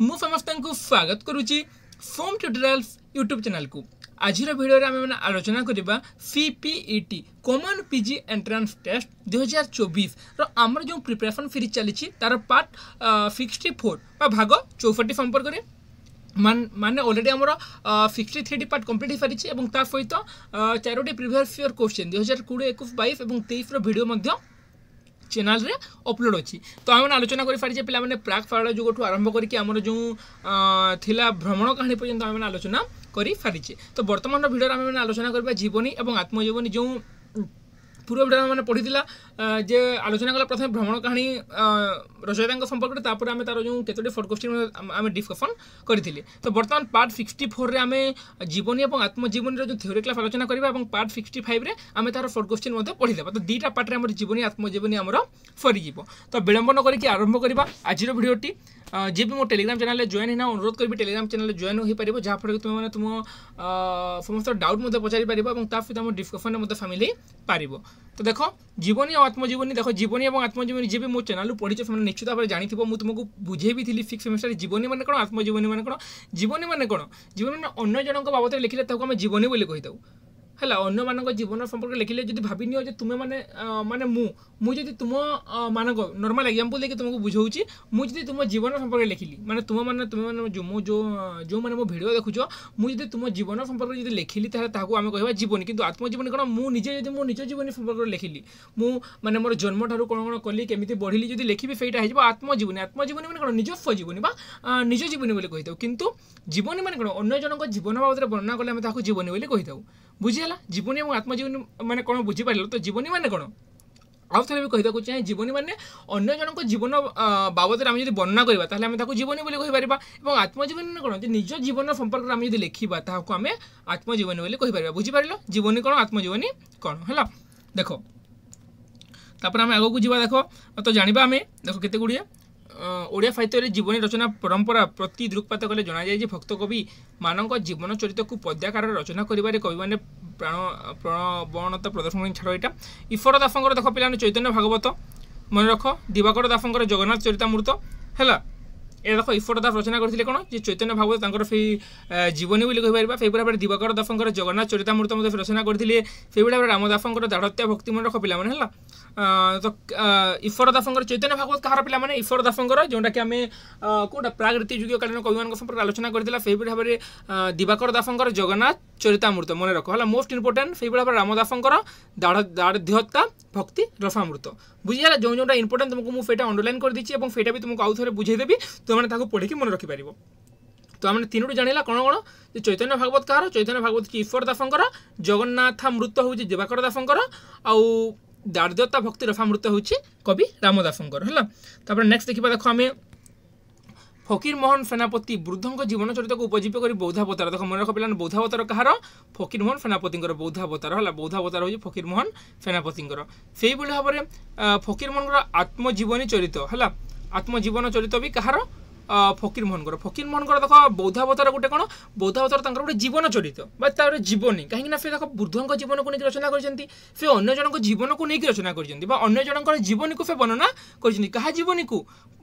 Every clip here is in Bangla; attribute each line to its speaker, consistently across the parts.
Speaker 1: ମୁଁ ସମସ୍ତଙ୍କୁ ସ୍ୱାଗତ କରୁଛି ଫୋମ୍ ଟ୍ୟୁଟୋରିଆଲ୍ସ ୟୁଟ୍ୟୁବ୍ ଚ୍ୟାନେଲ୍କୁ ଆଜିର ଭିଡ଼ିଓରେ ଆମେମାନେ ଆଲୋଚନା କରିବା C P E T common P G entrance test ଦୁଇହଜାର ଚବିଶର ଆମର ଯେଉଁ ପ୍ରିପାରେସନ୍ ସିରିଜ୍ ଚାଲିଛି ତା'ର ପାର୍ଟ ସିକ୍ସଟି ଫୋର୍ ବା ଭାଗ ଚଉଷଠି ସମ୍ପର୍କରେ ମାନେ অলরেডি আমার সিক্সটি থ্রিটি পার্ট কমপ্লিট হয়ে পারিছি এবং তা সহিত চারোটি প্রিভিয়াস ইয়ার কোশ্চেন দুই হাজার কোড়ি একুশ বাইশ এবং তেইশর ভিডিও মধ্যে ଚ୍ୟାନେଲ୍ରେ ଅପଲୋଡ଼୍ ଅଛି ତ ଆମେମାନେ ଆଲୋଚନା କରିପାରିଛେ ପିଲାମାନେ ପ୍ରାକ୍ ପାରଡ଼ା ଯୁଗଠୁ ଆରମ୍ଭ କରିକି ଆମର ଯେଉଁ ଥିଲା ଭ୍ରମଣ କାହାଣୀ ପର୍ଯ୍ୟନ୍ତ ଆମେମାନେ ଆଲୋଚନା କରିପାରିଛେ ତ ବର୍ତ୍ତମାନର ଭିଡ଼ିଓରେ ଆମେମାନେ ଆଲୋଚନା କରିବା ଜୀବନୀ ଏବଂ ଆତ୍ମଜୀବନୀ ଯେଉଁ पूर्व भिडियो मैंने पढ़ी जे आलोचना कला प्रथम भ्रमण कहानी रचयिता संपर्क में तापर आम तार जो केतोटी फोर्ट क्वेश्चन आम डिस्कसन करें तो बर्तमान पार्ट सिक्सटी फोर आम जीवनी और आत्मजीवनी जो थोरी क्लास आलोचना करवा और पार्ट सिक्सटी फाइव आम तार फोर्ट क्वेश्चन पढ़ीदे तो दुईटा पार्ट्रे आम जीवनी आत्मजीवनी आम सरीज तो विलंब न करके आरंभ करवा आज भिडियोटी ଯିଏବି ମୋ ଟେଲିଗ୍ରାମ ଚ୍ୟାନେଲରେ ଜଏନ୍ ହେଇନା ଅନୁରୋଧ କରିବି ଟେଲିଗ୍ରାମ ଚ୍ୟାନେଲରେ ଜଏନ୍ ହୋଇପାରିବ ଯାହାଫଳରେ କି ତୁମେମାନେ ତୁମ ସମସ୍ତ ଡାଉଟ୍ ମଧ୍ୟ ପଚାରିପାରିବ ଏବଂ ତା ସହିତ ଆମ ଡିସ୍କସନରେ ମଧ୍ୟ ସାମିଲ ହେଇପାରିବ ତ ଦେଖ ଜୀବନୀ ଆଉ ଆତ୍ମଜୀବନୀ ଦେଖ ଜୀବନୀ ଏବଂ ଆତ୍ମଜୀବନୀ ଯିଏ ବି ମୋ ଚ୍ୟାନେଲରୁ ପଢ଼ିଛ ସେମାନେ ନିଶ୍ଚିତ ଭାବରେ ଜାଣିଥିବ ମୁଁ ତୁମକୁ ବୁଝେଇବି ଥିଲି ଫିକ୍ସ ସେମିଷ୍ଟର ଜୀବନୀ ମାନେ କ'ଣ ଆତ୍ମଜୀବନୀ ମାନେ କ'ଣ ଜୀବନୀ ମାନେ କ'ଣ ଜୀବନୀ ମାନେ ଅନ୍ୟ ଜଣଙ୍କ ବାବଦରେ ଲେଖିଲେ ତାକୁ ଆମେ ଜୀବନୀ ବୋଲି କହିଥାଉ ହେଲା ଅନ୍ୟମାନଙ୍କ ଜୀବନ ସମ୍ପର୍କରେ ଲେଖିଲେ ଯଦି ଭାବି ନିଅ ଯେ ତୁମେ ମାନେ ମାନେ ମୁଁ ମୁଁ ଯଦି ତୁମ ମାନଙ୍କ ନର୍ମାଲ୍ ଏକ୍ଜାମ୍ପଲ୍ ଦେଇକି ତୁମକୁ ବୁଝାଉଛି ମୁଁ ଯଦି ତୁମ ଜୀବନ ସମ୍ପର୍କରେ ଲେଖିଲି ମାନେ ତୁମମାନେ ତୁମେମାନେ ମୁଁ ଯେଉଁ ଯେଉଁମାନେ ମୋ ଭିଡ଼ିଓ ଦେଖୁଛ ମୁଁ ଯଦି ତୁମ ଜୀବନ ସମ୍ପର୍କରେ ଯଦି ଲେଖିଲି ତାହେଲେ ତାହାକୁ ଆମେ କହିବା ଜୀବନୀ କିନ୍ତୁ ଆତ୍ମଜୀବନୀ କ'ଣ ମୁଁ ନିଜେ ଯଦି ମୋ ନିଜ ଜୀବନୀ ସମ୍ପର୍କରେ ଲେଖିଲି ମୁଁ ମାନେ ମୋର ଜନ୍ମଠାରୁ କ'ଣ କ'ଣ କଲି କେମିତି ବଢ଼ିଲି ଯଦି ଲେଖିବି ସେଇଟା ହେଇଯିବ ଆତ୍ମଜୀବନୀ ଆତ୍ମଜୀବନୀ ମାନେ କ'ଣ ନିଜସ୍ୱ ଜୀବନୀ ବା ନିଜ ଜୀବନୀ ବୋଲି କହିଥାଉ କିନ୍ତୁ ଜୀବନୀ ମାନେ କ'ଣ ଅନ୍ୟ ଜଣଙ୍କ ଜୀବନ ବାବଦରେ ବର୍ଣ୍ଣନା କଲେ ଆମେ ତାହାକୁ ଜୀବନୀ ବୋଲି କହିଥାଉ ବୁଝିହେଲା ଜୀବନୀ ଏବଂ ଆତ୍ମଜୀବନୀ ମାନେ କ'ଣ ବୁଝିପାରିଲ ତ ଜୀବନୀ ମାନେ କ'ଣ ଆଉ ଥରେ ବି କହିବାକୁ ଚାହେଁ ଜୀବନୀ ମାନେ ଅନ୍ୟ ଜଣଙ୍କ ଜୀବନ ବାବଦରେ ଆମେ ଯଦି ବର୍ଣ୍ଣନା କରିବା ତାହେଲେ ଆମେ ତାକୁ ଜୀବନୀ ବୋଲି କହିପାରିବା ଏବଂ ଆତ୍ମଜୀବନୀ କ'ଣ ଯେ ନିଜ ଜୀବନ ସମ୍ପର୍କରେ ଆମେ ଯଦି ଲେଖିବା ତାହାକୁ ଆମେ ଆତ୍ମଜୀବନୀ ବୋଲି କହିପାରିବା ବୁଝିପାରିଲ ଜୀବନୀ କ'ଣ ଆତ୍ମଜୀବନୀ କ'ଣ ହେଲା ଦେଖ ତାପରେ ଆମେ ଆଗକୁ ଯିବା ଦେଖ ତ ଜାଣିବା ଆମେ ଦେଖ କେତେ ଗୁଡ଼ିଏ ଓଡ଼ିଆ ସାହିତ୍ୟରେ ଜୀବନୀ ରଚନା ପରମ୍ପରା ପ୍ରତି ଦୃକ୍ପାତ କଲେ ଜଣାଯାଏ ଯେ ଭକ୍ତକବି ମାନଙ୍କ ଜୀବନ ଚରିତ୍ରକୁ ପଦ୍ୟାକାରରେ ରଚନା କରିବାରେ କବିମାନେ ପ୍ରାଣ ପ୍ରଣବଣତା ପ୍ରଦର୍ଶନ ଛାଡ଼ ଏଇଟା ଇଫର ଦାସଙ୍କର ଦେଖ ପିଲାମାନେ ଚୈତନ୍ୟ ଭାଗବତ ମନେ ରଖ ଦିବାକର ଦାସଙ୍କର ଜଗନ୍ନାଥ ଚରିତାମୃତ ହେଲା ଏ ଦେଖ ଈଶ୍ୱର ଦାସ ରଚନା କରିଥିଲେ କ'ଣ ଯେ ଚୈତନ୍ୟ ଭାଗବତ ତାଙ୍କର ସେଇ ଜୀବନୀ ବୋଲି କହିପାରିବା ସେହିପରି ଭାବରେ ଦିବାକର ଦାସଙ୍କର ଜଗନ୍ନାଥ ଚରିତାମୃତ ମଧ୍ୟ ରଚନା କରିଥିଲେ ସେହିଭଳି ଭାବରେ ରାମଦାସଙ୍କର ଦାଢ଼ତ୍ୟା ଭକ୍ତିମୂଳ ରଖ ପିଲାମାନେ ହେଲା ତ ଈଶ୍ୱର ଦାସଙ୍କର ଚୈତନ୍ୟ ଭାଗବତ କାହାର ପିଲାମାନେ ଈଶ୍ୱର ଦାସଙ୍କର ଯେଉଁଟାକି ଆମେ କେଉଁଟା ପ୍ରାଗୃତିକ ଯୁଗୀୟ କାଳୀନ କବିମାନଙ୍କ ସମ୍ପର୍କରେ ଆଲୋଚନା କରିଥିଲା ସେହିପରି ଭାବରେ ଦିବାକର ଦାସଙ୍କର ଜଗନ୍ନାଥ চরিতামৃত মনে রাখো হল মোস্ট ইম্পর্টেন্ট সেইভাবে ভাবে রামদাসঙ্কর দাঢ়তা ভক্তি রসামৃত বুঝিগাল যে যেটা ইম্পর্টেন্ট তোমাকে মু সেটা অন্ডরলাইন করে দিচ্ছি এবং সেটা বি তোমাকে আউ থরে বুঝাই দেবি তোমাকে তাকে পড়িকি মনে রাখি রাখিপারিব তো আমি তিনোটি জাঁলা কোণ কোণ যে চৈতন্য ভাগবত কাহার চৈতন্য ভাগবত কি ঈশ্বর দাসঙ্কর মৃত হচ্ছে দেবাকর দাসঙ্কর আউ দাঢ়তা ভক্তি রসামৃত হচ্ছে কবি রামদাসঙ্কর হল তারপরে নেক্সট দেখিবা দেখো আমি ফকিরমোহন সেনাপতি বৃদ্ধঙ্ক জীবনচরিতকে উপজীব করে বৌদ্ধাবতার দেখ মনে রাখ পিলান বৌদ্ধাবতার কাহার ফকিরমোহন সেনাপতিঙ্কর বৌদ্ধাবতার হল বৌদ্ধাবতার হচ্ছে ফকিরমোহন সেনাপতিঙ্কর সেইভাবে ভাবে ফকিরমোহনর আত্মজীবনী চরিত হল আত্মজীবন চরিত বি কাহার ফকির গড় ফকির গড় দেখ বৌদ্ধাবতার গোটে কোণ বৌদ্ধাবতার তাঁর গোটে জীবন চরিত বা তার জীবনী কাহিঁকি না সে দেখ বুদ্ধঙ্ক জীবনকু নিয়ে রচনা করেছেন সে অন্য জনক জীবনকু নিয়ে রচনা করেছেন বা অন্য জনকর জীবনীকু সে বর্ণনা করেছেন কাহা জীবনীকু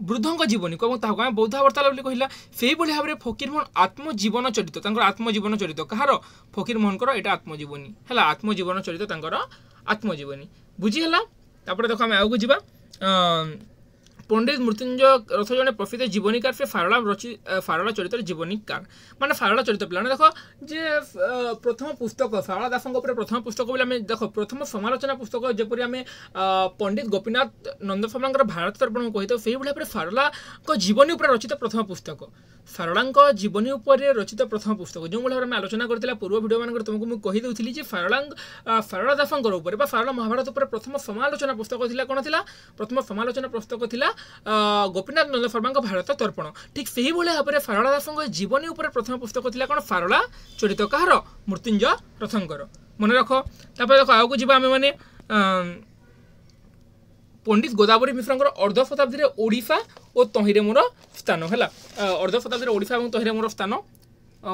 Speaker 1: বৃদ্ধঙ্ক জীবনীকু এবং তাহলে আমি বৌদ্ধাবতার বলে কহিলা সেইভাবে ভাবে ফকির মোহন আত্মজীবন চরিত তাঁর আত্মজীবন চরিত কাহার ফকির মোহনকর এটা আত্মজীবনী হল আত্মজীবন চরিত তাঁর আত্মজীবনী বুঝি হল তারপরে দেখ আমি আগে যা পণ্ডিত মৃত্যুঞ্জয় রথজনে প্রসিদ্ধ জীবনীকার সে ফারলা রচি ফারলা চরিত্র জীবনীকার মানে ফারলা চরিত্র পিলানে দেখ যে প্রথম পুস্তক ফারলা দাসঙ্ক উপরে প্রথম পুস্তক বলে আমি দেখ প্রথম সমালোচনা পুস্তক যেপরি আমি পণ্ডিত গোপীনাথ নন্দ শর্মাঙ্কর ভারত তর্পণ କହିଥାଉ ସେଇଭଳି ଭାବରେ ସାରଳାଙ୍କ ଜୀବନୀ ଉପରେ ରଚିତ ପ୍ରଥମ ପୁସ୍ତକ ସାରଳାଙ୍କ ଜୀବନୀ ଉପରେ ରଚିତ ପ୍ରଥମ ପୁସ୍ତକ ଯେଉଁଭଳି ଭାବରେ ଆମେ ଆଲୋଚନା କରିଥିଲା ପୂର୍ବ ଭିଡ଼ିଓମାନଙ୍କରେ ତୁମକୁ ମୁଁ କହିଦେଉଥିଲି ଯେ ସାରଳାଙ୍କ ସାରଳା ଦାସଙ୍କର ଉପରେ ବା ସାରଳା ମହାଭାରତ ଉପରେ ପ୍ରଥମ ସମାଲୋଚନା ପୁସ୍ତକ ଥିଲା କ'ଣ ଥିଲା ପ୍ରଥମ ସମାଲୋଚନା ପୁସ୍ତକ ଥିଲା ଗୋପୀନାଥ ନନ୍ଦ ଶର୍ମାଙ୍କ ଭାରତ ତର୍ପଣ ଠିକ୍ ସେହିଭଳି ଭାବରେ ଶାରଳା ଦାସଙ୍କ ଜୀବନୀ ଉପରେ ପ୍ରଥମ ପୁସ୍ତକ ଥିଲା କ'ଣ ଶାରଳା ଚଳିତ କାହାର ମୃତ୍ୟୁଞ୍ଜୟ ରଥଙ୍କର ମନେ ରଖ ତାପରେ ଦେଖ ଆଗକୁ ଯିବା ଆମେମାନେ ପଣ୍ଡିତ ଗୋଦାବରୀ ମିଶ୍ରଙ୍କର ଅର୍ଦ୍ଧ ଶତାବ୍ଦୀରେ ଓଡ଼ିଶା ଓ ତହିଁରେ ମୋର ସ୍ଥାନ ହେଲା ଅର୍ଦ୍ଧ ଶତାବ୍ଦୀରେ ଓଡ଼ିଶା ଏବଂ ତହିଁରେ ମୋର ସ୍ଥାନ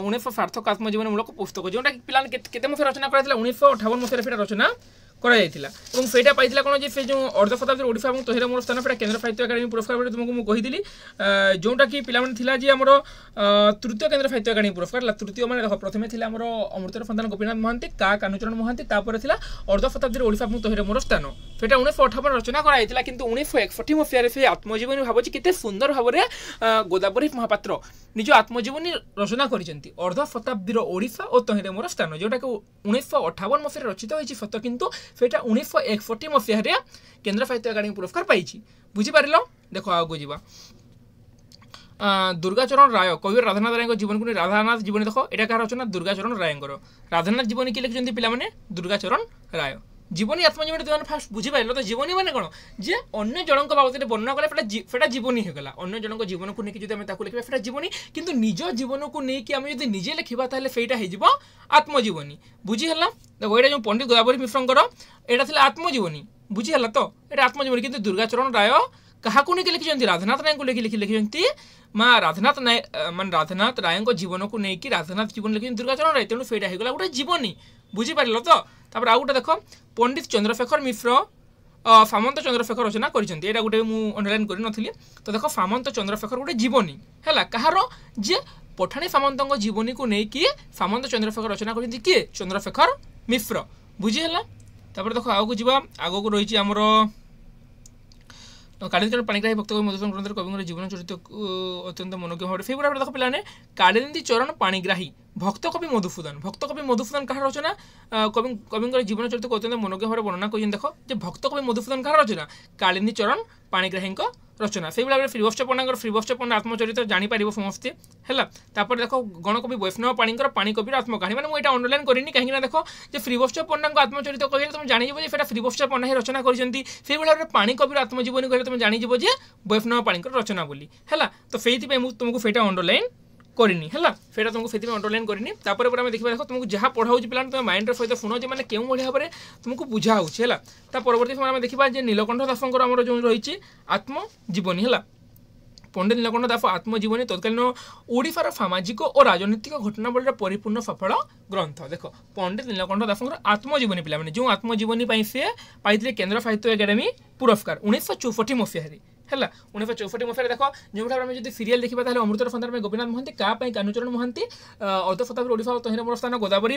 Speaker 1: ଉଣେଇଶହ ସାର୍ଥକ ଆତ୍ମଜୀବନୀମୂଳକ ପୁସ୍ତକ ଯେଉଁଟାକି ପିଲାମାନେ କେତେ ମସିହା ରଚନା କରାଯାଇଥିଲା ଉଣେଇଶହ ଅଠାବନ ମସିହାରେ ସେଇଟା ରଚନା କରାଯାଇଥିଲା ଏବଂ ସେଇଟା ପାଇଥିଲା କ'ଣ ଯେ ସେ ଯେଉଁ ଅର୍ଦ୍ଧଶତାବ୍ଦୀର ଓଡ଼ିଶା ଏବଂ ତହିର ମୋର ସ୍ଥାନ ସେଇଟା କେନ୍ଦ୍ର ସାହିତ୍ୟ ଏକାଡେମୀ ପୁରସ୍କାର ବୋଲି ତୁମକୁ ମୁଁ କହିଥିଲି ଯେଉଁଟାକି ପିଲାମାନେ ଥିଲା ଯେ ଆମର ତୃତୀୟ କେନ୍ଦ୍ର ସାହିତ୍ୟ ଏକାଡେମୀ ପୁରସ୍କାର ହେଲା ତୃତୀୟ ମାନେ ପ୍ରଥମେ ଥିଲା ଆମର ଅମୃତର ସନ୍ତାନ ଗୋପୀନାଥ ମହାନ୍ତି କା କାହ୍ନୁଚରଣ ମହାନ୍ତି ତାପରେ ଥିଲା ଅର୍ଦ୍ଧଶତାବ୍ଦୀର ଓଡ଼ିଶା ଏବଂ ତହିର ମୋର ସ୍ଥାନ ସେଇଟା ଉଣେଇଶହ ଅଠାବନ ରଚନା କରାଯାଇଥିଲା କିନ୍ତୁ ଉଣେଇଶହ ଏକଷଠି ମସିହାରେ ସେ ଆତ୍ମଜୀବନୀ ଭାବୁଛି କେତେ ସୁନ୍ଦର ଭାବରେ ଗୋଦାବରୀ ମହାପାତ୍ର ନିଜ ଆତ୍ମଜୀବନୀ ରଚନା କରିଛନ୍ତି ଅର୍ଦ୍ଧ ଶତାବ୍ଦୀର ଓଡ଼ିଶା ଓ ତହିଁରେ ମୋର ସ୍ଥାନ ଯେଉଁଟାକି ଉଣେଇଶହ ଅଠାବନ ମସିହାରେ ରଚିତ ହୋଇଛି ସତ କିନ୍ତୁ ସେଇଟା ଉଣେଇଶହ ଏକଷଠି ମସିହାରେ କେନ୍ଦ୍ର ସାହିତ୍ୟ ଏକାଡେମୀ ପୁରସ୍କାର ପାଇଛି ବୁଝିପାରିଲ ଦେଖ ଆଗକୁ ଯିବା দুর্গাচরণ রায় কবি রাধানাথ রায় জীবনকে নিয়ে রাধানাথ জীবনী দেখ এটা কার রচনা দুর্গাচরণ রায়ঙ্কর রাধানাথ জীবনী কি লিখছেন পিলামানে দুর্গাচরণ রায় জীবনী আত্মজীবনী তুমি মানে ফার্স্ট বুঝি পাইল তো জীবনী মানে কোণ যে অন্য জনক বাবদে বর্ণনা করলে সেটা জীবনী হয়ে গেল অন্য জনক জীবনক নিয়ে যদি আমি তাকে লিখবা সেটা জীবনী কিন্তু নিজ জীবনক নিয়ে আমি যদি নিজে লিখবা তাহলে সেইটা হয়ে যাব আত্মজীবনী বুঝি বুঝিগাল দেখো এটা যে পণ্ডিত গোদাবরী মিশ্রঙ্কর এটা ছিল আত্মজীবনী বুঝি বুঝিগাল তো এটা আত্মজীবনী কিন্তু দুর্গাচরণ রায় কাহাকু নিয়ে লিখিছেন রাধানাথ রায়ঙ্কু লিখি লিখি লিখিছেন মা রাধানাথ রায় মানে রাধানাথ রায়ঙ্ক জীবনকু নেই রাধানাথ জীবন লিখিছেন দুর্গাচরণ রায় তেমন সেইটা হয়ে গেল গোটে জীবনী বুঝিপারিল তো তাপরে আউ গোটে দেখ পণ্ডিত চন্দ্রশেখর মিশ্র ফামন্ত চন্দ্রশেখর রচনা করেছেন এটা গোটে মু অন্ডরলাইন করে নথিলি তো দেখ ফামন্ত চন্দ্রশেখর গোটে জীবনী হেলা কাহার যে পঠাণী সামন্তঙ্ক জীবনীকে নেইকি সামন্ত চন্দ্রশেখর রচনা করেছেন কি চন্দ্রশেখর মিশ্র বুঝি হল তাপরে দেখ আগুক যা আগুক রয়েছে আমার কালীচরণ পাণিগ্রাহী ভক্ত কবি মধুসূদন গ্রন্থের কবিঙ্কর জীবন চরিত্র অত্যন্ত মনোজ্ঞ ভাবে সেইভাবে দেখ পিলানে কালীচরণ পাণিগ্রাহী ভক্তকবি মধুসূদন ভক্তকবি মধুসূদন কাহার রচনা কবি কবিঙ্কর চরিত্র অত্যন্ত মনোজ্ঞ ভাবে বর্ণনা করছেন দেখো যে ভক্তকবি মধুসূদন কাহার রচনা কালিন্দী চরণ পাণিগ্রাহীঙ্ক রচনা সেই ভাবে ফ্রিবশ্চ পণ্ডাঙ্কর ফ্রিবশ্চ পণ্ডা আত্মচরিত জাঁপার সমস্তে হল তারপরে দেখ গণকবি বৈষ্ণব পাণীঙ্কর পাণিকবির আত্মকাহী মানে মুঁ এটা অন্ডরলাইন করিনি কিনা দেখ যে ফ্রিবশ্চ পণ্ডাঙ্ক আত্মচরিত কে তুমি জাঁব যে সেটা ফ্রিবশ্চ পণ্ডা হি রচনা করছেন সেই ভাবে পাণিকবির আত্মজীবনী কে তুমি জাঁব যে বৈষ্ণব পাণীঙ্কর রচনা বলে হল তো সেইপাই তুমি সেটা অন্ডরলাইন କରିନି ହେଲା ସେଇଟା ତୁମକୁ ସେଥିପାଇଁ ଅଣ୍ଡରଲାଇନ୍ କରିନି ତାପରେ ପରେ ଆମେ ଦେଖିବା ଦେଖ ତୁମକୁ ଯାହା ପଢ଼ା ହେଉଛି ପିଲାମାନେ ତୁମେ ମାଇଣ୍ଡର ସହିତ ଶୁଣ ଯେ ମାନେ କେଉଁଭଳି ଭାବରେ ତୁମକୁ ବୁଝା ହେଉଛି ହେଲା ତା ପରବର୍ତ୍ତୀ ସମୟରେ ଆମେ ଦେଖିବା ଯେ ନୀଳକଣ୍ଠ ଦାସଙ୍କର ଆମର ଯେଉଁ ରହିଛି ଆତ୍ମଜୀବନୀ ହେଲା ପଣ୍ଡିତ ନୀଳକଣ୍ଠ ଦାସ ଆତ୍ମଜୀବନୀ ତତ୍କାଳୀନ ଓଡ଼ିଶାର ସାମାଜିକ ଓ ରାଜନୈତିକ ଘଟଣାବଳୀର ପରିପୂର୍ଣ୍ଣ ସଫଳ ଗ୍ରନ୍ଥ ଦେଖ ପଣ୍ଡିତ ନୀଳକଣ୍ଠ ଦାସଙ୍କର ଆତ୍ମଜୀବନୀ ପିଲାମାନେ ଯେଉଁ ଆତ୍ମଜୀବନୀ ପାଇଁ সে ପାଇଥିଲେ କେନ୍ଦ୍ର ସାହିତ୍ୟ ଏକାଡ଼େମୀ ପୁରସ୍କାର ଉଣେଇଶହ চৌষঠি মশায় ହେଲା ଉଣେଇଶହ ଚଉଷଠି ମସିହାରେ ଦେଖ ଯେଉଁଠାରେ ଆମେ ଯଦି ସିରିଏଲ୍ ଦେଖିବା ତାହେଲେ ଅମୃତର ସନ୍ତାନ ଗୋପୀନାଥ ମହାନ୍ତି କା ପାଇଁ କାହ୍ନୁଚରଣ ମହାନ୍ତି ଅର୍ଦ୍ଧ ଶତାବ୍ଦୀ ଓଡ଼ିଶା ତହିଁର ସ୍ଥାନ ଗୋଦାବରୀ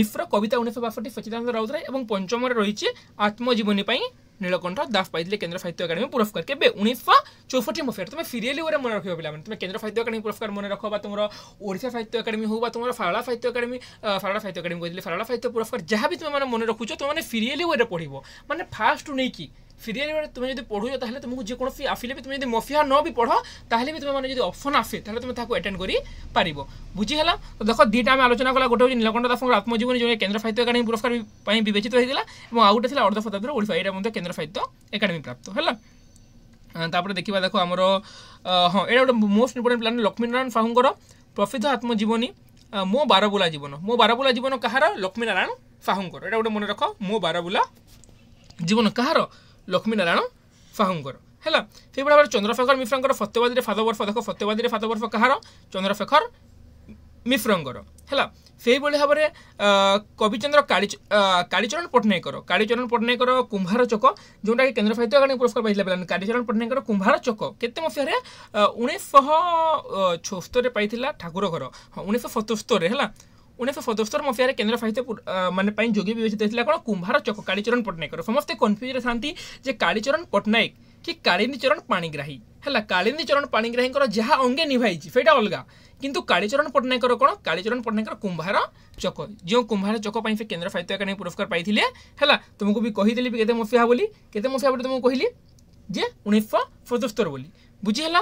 Speaker 1: ମିଶ୍ର କବିତା ଉଣେଇଶହ ବାଷଠି ସଚିଦାନନ୍ଦ ରାଉତରାୟ ଏବଂ ପଞ୍ଚମରେ ରହିଛି ଆତ୍ମଜୀବନୀ ପାଇଁ ନୀଳକଣ୍ଠ ଦାସ ପାଇଥିଲେ କେନ୍ଦ୍ର ସାହିତ୍ୟ ଏକାଡେମୀ ପୁରସ୍କାର କେବେ ଉଣେଇଶହ ଚଉଷଠି ମସିହାରେ ତୁମେ ସିରିଏଲି ଉପରେ ମନେ ରଖିବ ପିଲାମାନେ ତୁମେ କେନ୍ଦ୍ର ସାହିତ୍ୟ ଏକାଡେମୀ ପୁରସ୍କାର ମନେ ରଖ ବା ତୁମର ଓଡ଼ିଶା ସାହିତ୍ୟ ଏକାଡେମୀ ହେଉ ବା ତୁମର ଶାରଳା ସାହିତ୍ୟ ଏକାଡେମୀ ଶାରଳା ସାହିତ୍ୟ ଏକାଡେମୀ କହିଥିଲି ଶାରଳା ସାହିତ୍ୟ ପୁରସ୍କାର ଯାହା ବି ତୁମେମାନେ ମନେ ରଖୁଛ ତୁମେମାନେ ସିରିଏଲି ଉପରେ ପଢ଼ିବ ମାନେ ଫାଷ୍ଟରୁ ନେଇକି ফিরিয়ারে তুমি যদি পড়ুছ তাহলে তুমি যেকোন আফিলে তুমি যদি মফিয়া ন বি পড় তাহলে বি তুমি মানে যদি অপশন আসে তাহলে তুমি তাকে এটেন্ড করে পারিব বুঝিগেল তো দেখ দুইটা আমি আলোচনা কলা গোটে হচ্ছে নীলকণ্ঠ দাসঙ্কর আত্মজীবনী যে কেন্দ্র সাহিত্য একাডেমি পুরস্কার পাই বিবেচিত হয়েছিল এবং আউ গোটে লা অর্ধ শতাব্দীর ওড়িশা এটা মধ্যে কেন্দ্র সাহিত্য একাডেমি প্রাপ্ত হল তাপরে দেখিবা দেখো আমার হ্যাঁ এটা গোটে মোস্ট ইম্পর্টেন্ট প্ল্যান লক্ষ্মীনারায়ণ সাহুঙ্কর প্রসিদ্ধ আত্মজীবনী ମୋ ବାରବୁଲା ଜୀବନ ମୋ ବାରବୁଲା ଜୀବନ କାହାର ଲକ୍ଷ୍ମୀନାରାୟଣ ସାହୁଙ୍କର ଏଇଟା ଗୋଟେ ମନେ ରଖ ମୋ ବାରବୁଲା ଜୀବନ କାହାର ଲକ୍ଷ୍ମୀନାରାୟଣ ସାହୁଙ୍କର ହେଲା ସେହିଭଳି ଭାବରେ ଚନ୍ଦ୍ରଶେଖର ମିଶ୍ରଙ୍କର ସତ୍ୟବାଦୀରେ ଫାଦବର୍ଷ ଦେଖ ସତ୍ୟବାଦୀରେ ଫାଦବର୍ଷ କାହାର ଚନ୍ଦ୍ରଶେଖର ମିଶ୍ରଙ୍କର ହେଲା ସେହିଭଳି ଭାବରେ କବିଚନ୍ଦ୍ର କାଳି କାଳିଚରଣ ପଟ୍ଟନାୟକର କାଳିଚରଣ ପଟ୍ଟନାୟକର କୁମ୍ଭାର ଚକ ଯେଉଁଟାକି କେନ୍ଦ୍ର ସାହିତ୍ୟ ଅକାଡେମୀ ପୁରସ୍କାର ପାଇଥିଲା ପିଲାମାନେ କାଳିଚରଣ ପଟ୍ଟନାୟକର କୁମ୍ଭାର ଚକ କେତେ ମସିହାରେ ଉଣେଇଶହ ଛସ୍ତୋରିରେ ପାଇଥିଲା ଠାକୁର ଘର ହଁ ଉଣେଇଶହ ସତସ୍ତୋରିରେ ହେଲା ଉଣେଇଶହ ସତସ୍ତର ମସିହାରେ କେନ୍ଦ୍ର ସାହିତ୍ୟ ମାନେ ପାଇଁ ଯୋଗ୍ୟ ବିବେଚିତ ହେଇଥିଲା କ'ଣ କୁମ୍ଭାର ଚକ କାଳିଚରଣ ପଟ୍ଟନାୟକର ସମସ୍ତେ କନଫ୍ୟୁଜରେ ଥାନ୍ତି ଯେ କାଳିଚରଣ ପଟ୍ଟନାୟକ କି କାଳିନ୍ଦୀଚରଣ ପାଣିଗ୍ରାହୀ ହେଲା କାଳିନ୍ଦୀଚରଣ ପାଣିଗ୍ରାହୀଙ୍କର ଯାହା ଅଙ୍ଗେ ନିଭାଇଛି ସେଇଟା ଅଲଗା କିନ୍ତୁ କାଳିଚରଣ ପଟ୍ଟନାୟକର କ'ଣ କାଳିଚରଣ ପଟ୍ଟନାୟକର କୁମ୍ଭାର ଚକ ଯେଉଁ କୁମ୍ଭାର ଚକ ପାଇଁ ସେ କେନ୍ଦ୍ର ସାହିତ୍ୟ ଏକାଡେମୀ ପୁରସ୍କାର ପାଇଥିଲେ ହେଲା ତୁମକୁ ବି କହିଦେଲି ବି କେତେ ମସିହା ବୋଲି କେତେ ମସିହା ବୋଲି ତୁମକୁ କହିଲି ଯେ ଉଣେଇଶହ ସତସ୍ତର ବୋଲି ବୁଝିହେଲା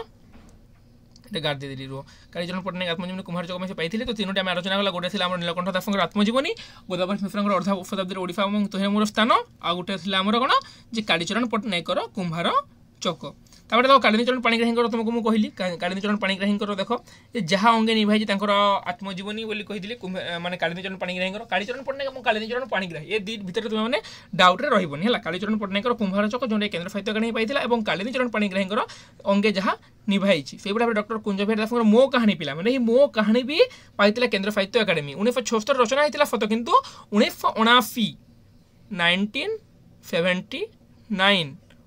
Speaker 1: ଗାର୍ଦିଦେଲି ରୁହ କାଳିଚରଣ ପଟ୍ଟନାୟକ ଆତ୍ମଜୀବନୀ କୁମାର ଜଗମେଶ ପାଇଥିଲେ ତ ତିନୋଟି ଆମେ ଆଲୋଚନା କଲା ଗୋଟେ ଥିଲା ଆମର ନୀଳକଣ୍ଠ ଦାସଙ୍କର ଆତ୍ମଜୀବନୀ ଗୋଦାବରୀ ମିଶ୍ରଙ୍କର ଅର୍ଦ୍ଧା ଶତାବ୍ଦୀର ଓଡ଼ିଶା ଏବଂ ତୋହେ ମୋର ସ୍ଥାନ ଆଉ ଗୋଟେ ଥିଲା ଆମର କ'ଣ ଯେ କାଳିଚରଣ ପଟ୍ଟନାୟକର କୁମ୍ଭାର ଚକ ତାପରେ ଦେଖ କାଳିନୀଚରଣ ପାଣିଗ୍ରାହୀଙ୍କର ତୁମକୁ ମୁଁ କହିଲି କାଳିନୀଚରଣ ପାଣିଗ୍ରାହୀଙ୍କର ଦେଖ ଯେ ଯାହା ଅଙ୍ଗେ ନିଭାଇଛି ତାଙ୍କର ଆତ୍ମଜୀବନୀ ବୋଲି କହିଥିଲି ମାନେ କାଳିନୀଚରଣ ପାଣିଗ୍ରାହୀଙ୍କର କାଳିଚରଣ ପଟ୍ଟନାୟକ ଏବଂ କାଳିନୀଚରଣ ପାଣିଗ୍ରାହୀ ଏ ଦୁଇ ଭିତରେ ତୁମେମାନେ ଡାଉଟ୍ରେ ରହିବନି ହେଲା କାଳିଚରଣ ପଟ୍ଟନାୟକର କୁମ୍ଭାର ଚକ ଯେଉଁଟା କେନ୍ଦ୍ର ସାହିତ୍ୟ କାହାଣୀ ପାଇଥିଲା ଏବଂ କାଳିନୀଚରଣ ପାଣିଗ୍ରାହୀଙ୍କର ଅଙ୍ଗେ ଯାହା ନିଭାଇଛି ସେହିଭଳି ଭାବରେ ଡକ୍ଟର କୁଞ୍ଜଭୀର ଦାସଙ୍କର ମୋ କାହାଣୀ ପିଲାମାନେ ଏହି ମୋ କାହାଣୀ ବି ପାଇଥିଲା କେନ୍ଦ୍ର ସାହିତ୍ୟ ଏକାଡେମୀ ଉଣେଇଶହ ଛଅସ୍ତରୀ ରଚନା ହେଇଥିଲା ସତ କିନ୍ତୁ ଉଣେଇଶହ ଅଣାଅଶୀ ନାଇନଟିନ୍ ସେଭେଣ୍ଟି ନାଇନ୍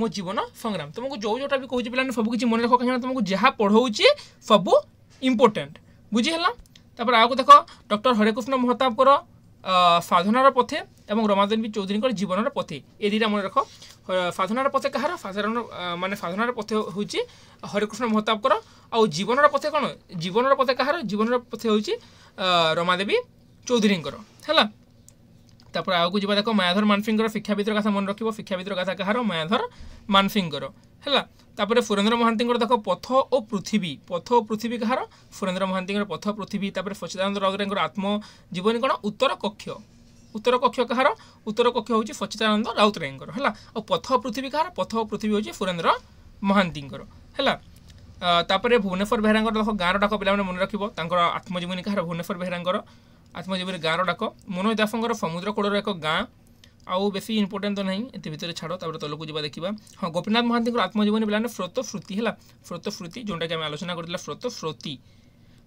Speaker 1: ମୋ ଜୀବନ ସଂଗ୍ରାମ ତୁମକୁ ଯେଉଁ ଯେଉଁଟା ବି କହୁଛି ପିଲାମାନେ ସବୁ କିଛି ମନେ ରଖ କାହିଁକିନା ତୁମକୁ ଯାହା ପଢ଼ଉଛି ସବୁ ଇମ୍ପୋର୍ଟାଣ୍ଟ ବୁଝିହେଲା ତାପରେ ଆଗକୁ ଦେଖ ଡକ୍ଟର ହରେକୃଷ୍ଣ ମହତାବଙ୍କର ସାଧନାର ପଥେ এবং রমাদেবী চৌধুরীঙ্কর জীবনের পথে এ দুইটা মনে রাখ সাধনার পথে কাহার সাধারণ মানে সাধনার পথে হচ্ছে হরেকৃষ্ণ মহতাবকর আীবনর পথে কোণ জীবনর পথে কাহার জীবনর পথে হচ্ছে রমাদেবী চৌধুরীঙ্কর হ্যাঁ তারপরে আগুক যা দেখ মায়াধর মানসিংহর শিক্ষাবিদর কথা মনে রাখব শিক্ষাবিদর কথা কাহার মায়াধর মানসিংহর হ্যাঁ তাপরে ফুরেন্দ্র মহান্তিঙ্কর দেখ পথ ও পৃথিবী পথ ও পৃথিবী কাহার ফুরেন্দ্র মহান্তিঙ্কর পথ পৃথিবী তাপরে সচিদানন্দ রাগরেঙ্কর আত্মজীবনী কোণ উত্তর কক্ষ উত্তর কক্ষ কাহার উত্তর কক্ষ হচ্ছে সচিদানন্দ রাউতরায়ঙ্কর হল ও পথ পৃথিবী কাহার পথ পৃথিবী হচ্ছে ফুরেন্দ্র মহান্তিঙ্কর হল তাপরে ভুবনেশ্বর বেহেরাঙ্কর দেখ গাঁর ডাক পিলামানে মনে রাখব তাঁর আত্মজীবনী কাহার ভুবনেশ্বর বেহেরাঙ্কর ଆତ୍ମଜୀବୀ ଗାଁର ଡାକ ମନୋଜ ଦାସଙ୍କର ସମୁଦ୍ର କୂଳର ଏକ ଗାଁ ଆଉ ବେଶୀ ଇମ୍ପୋର୍ଟାଣ୍ଟ ତ ନାହିଁ ଏତେ ଭିତରେ ଛାଡ଼ ତାପରେ ତଳକୁ ଯିବା ଦେଖିବା ହଁ ଗୋପୀନାଥ ମହାନ୍ତିଙ୍କର ଆତ୍ମଜୀବନୀ ପିଲାମାନେ ସ୍ରୋତଶ୍ରୁତି ହେଲା ସ୍ରୋତଶ୍ରୁତି ଯେଉଁଟାକି ଆମେ ଆଲୋଚନା କରିଥିଲେ ସ୍ରୋତଶ୍ରୁତି